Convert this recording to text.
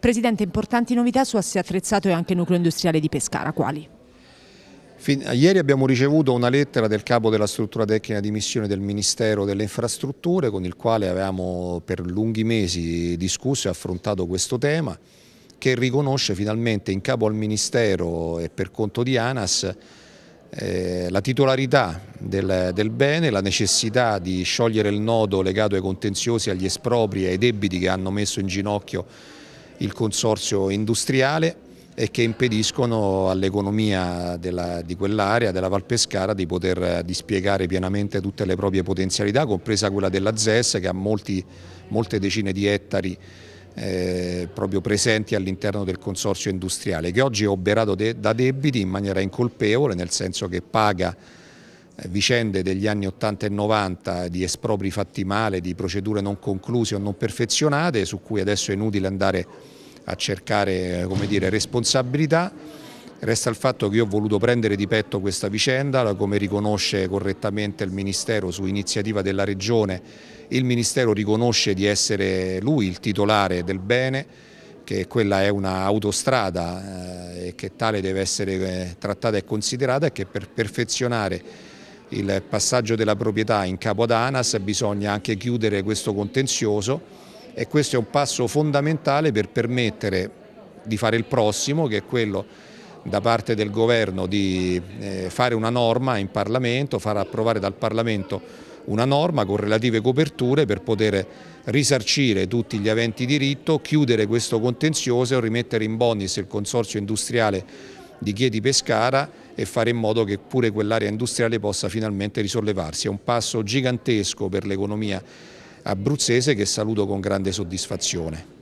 Presidente, importanti novità su Assi Attrezzato e anche Nucleo Industriale di Pescara, quali? Eh, ieri abbiamo ricevuto una lettera del capo della struttura tecnica di missione del Ministero delle Infrastrutture con il quale avevamo per lunghi mesi discusso e affrontato questo tema che riconosce finalmente in capo al Ministero e per conto di ANAS eh, la titolarità del, del, bene, la necessità di sciogliere il nodo legato ai contenziosi, agli espropri e ai debiti che hanno messo in ginocchio il consorzio industriale e che impediscono all'economia di quell'area, della Val Pescara, di poter eh, dispiegare pienamente tutte le proprie potenzialità, compresa quella della ZES che ha molti, molte decine di ettari eh, proprio presenti all'interno del consorzio industriale, che oggi è oberato de da debiti in maniera incolpevole, nel senso che paga eh, vicende degli anni 80 e 90 di espropri fatti male, di procedure non concluse o non perfezionate su cui adesso è inutile andare a cercare eh, dire, responsabilità. Resta il fatto che io ho voluto prendere di petto questa vicenda, come riconosce correttamente il Ministero su iniziativa della Regione, il Ministero riconosce di essere lui il titolare del bene, che quella è un'autostrada eh, e che tale deve essere trattata e considerata e che per perfezionare il passaggio della proprietà in capo ad ANAS, bisogna anche chiudere questo contenzioso e questo è un passo fondamentale per permettere di fare il prossimo, che è quello da parte del governo di eh, fare una norma in Parlamento, far approvare dal Parlamento una norma con relative coperture per poter risarcire tutti gli aventi diritto, chiudere questo contenzioso e rimettere in bonus il consorzio industriale di Chieti Pescara e fare in modo che pure quell'area industriale possa finalmente risollevarsi. È un passo gigantesco per l'economia abruzzese che saluto con grande soddisfazione.